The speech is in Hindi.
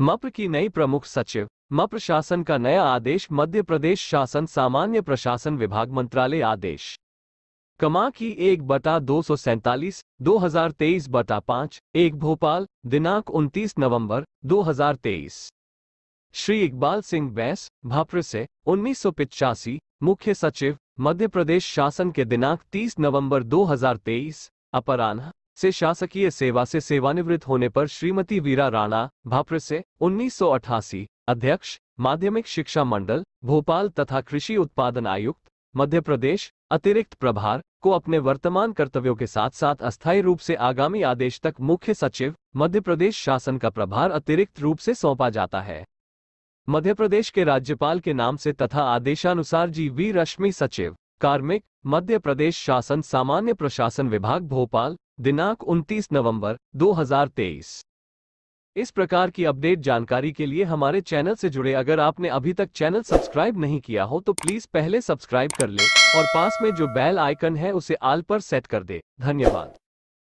मप्र की नई प्रमुख सचिव मप्र शासन का नया आदेश मध्य प्रदेश शासन सामान्य प्रशासन विभाग मंत्रालय आदेश कमा की एक बटा दो सौ सैंतालीस दो हजार तेईस बटा पाँच एक भोपाल दिनांक उनतीस नवंबर तेईस श्री इकबाल सिंह बैस भाप्र से उन्नीस सौ पिचासी मुख्य सचिव मध्य प्रदेश शासन के दिनांक 30 नवंबर 2023 अपराह्न से शासकीय सेवा से सेवानिवृत्त होने पर श्रीमती वीरा राणा भाप्र से उन्नीस अध्यक्ष माध्यमिक शिक्षा मंडल भोपाल तथा कृषि उत्पादन आयुक्त मध्य प्रदेश अतिरिक्त प्रभार को अपने वर्तमान कर्तव्यों के साथ साथ अस्थायी रूप से आगामी आदेश तक मुख्य सचिव मध्य प्रदेश शासन का प्रभार अतिरिक्त रूप से सौंपा जाता है मध्य प्रदेश के राज्यपाल के नाम से तथा आदेशानुसार जी वी रश्मि सचिव कार्मिक मध्य प्रदेश शासन सामान्य प्रशासन विभाग भोपाल दिनांक 29 नवंबर 2023 इस प्रकार की अपडेट जानकारी के लिए हमारे चैनल से जुड़े अगर आपने अभी तक चैनल सब्सक्राइब नहीं किया हो तो प्लीज पहले सब्सक्राइब कर ले और पास में जो बैल आइकन है उसे आल पर सेट कर दे धन्यवाद